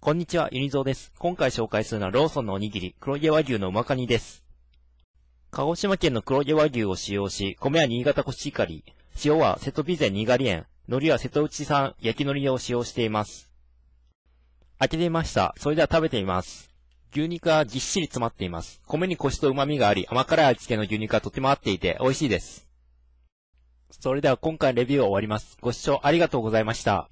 こんにちは、ユニゾーです。今回紹介するのはローソンのおにぎり、黒毛和牛のうまかにです。鹿児島県の黒毛和牛を使用し、米は新潟コシヒカリ、塩は瀬戸備前にがり園、海苔は瀬戸内産焼き海苔を使用しています。開けてみました。それでは食べてみます。牛肉はぎっしり詰まっています。米にコシと旨味があり、甘辛い味付けの牛肉はとても合っていて美味しいです。それでは今回レビューを終わります。ご視聴ありがとうございました。